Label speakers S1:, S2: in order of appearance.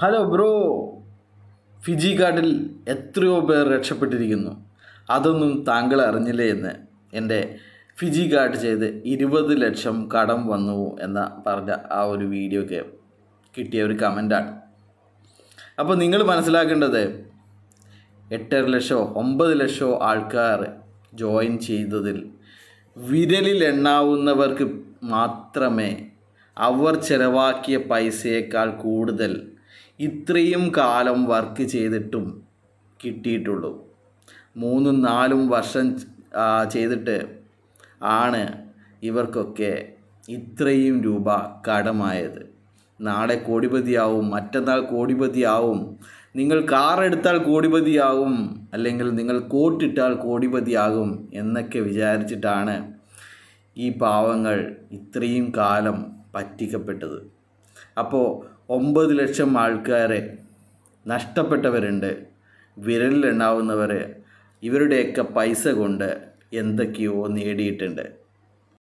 S1: hello bro Fiji കാർഡിൽ എത്രയോ പേർ രക്ഷപ്പെട്ടിരിക്കുന്നു അതൊന്നും താങ്കൾ അറിഞ്ഞില്ലേ എന്ന് എൻ്റെ ഫിജി കാർഡ് ചെയ്ത് ഇരുപത് ലക്ഷം കടം വന്നു എന്ന പറഞ്ഞ ആ ഒരു ഒക്കെ കിട്ടിയ ഒരു കമൻ്റാണ് അപ്പോൾ നിങ്ങൾ മനസ്സിലാക്കേണ്ടത് എട്ടര ലക്ഷമോ ഒമ്പത് ലക്ഷമോ ആൾക്കാർ ജോയിൻ ചെയ്തതിൽ വിരലിൽ എണ്ണാവുന്നവർക്ക് മാത്രമേ അവർ ചിലവാക്കിയ പൈസയേക്കാൾ കൂടുതൽ ഇത്രയും കാലം വർക്ക് ചെയ്തിട്ടും കിട്ടിയിട്ടുള്ളൂ മൂന്നും നാലും വർഷം ചെയ്തിട്ട് ആണ് ഇവർക്കൊക്കെ ഇത്രയും രൂപ കടമായത് നാളെ കോടിപതിയാവും മറ്റന്നാൾ കോടിപതിയാവും നിങ്ങൾ കാർ എടുത്താൽ കോടിപതിയാവും അല്ലെങ്കിൽ നിങ്ങൾ കോട്ടിട്ടാൽ കോടിപതിയാകും എന്നൊക്കെ വിചാരിച്ചിട്ടാണ് ഈ പാവങ്ങൾ ഇത്രയും കാലം പറ്റിക്കപ്പെട്ടത് അപ്പോൾ ഒമ്പത് ലക്ഷം ആൾക്കാരെ നഷ്ടപ്പെട്ടവരുണ്ട് വിരലിലെണ്ണാവുന്നവർ ഇവരുടെയൊക്കെ പൈസ കൊണ്ട് എന്തൊക്കെയോ നേടിയിട്ടുണ്ട്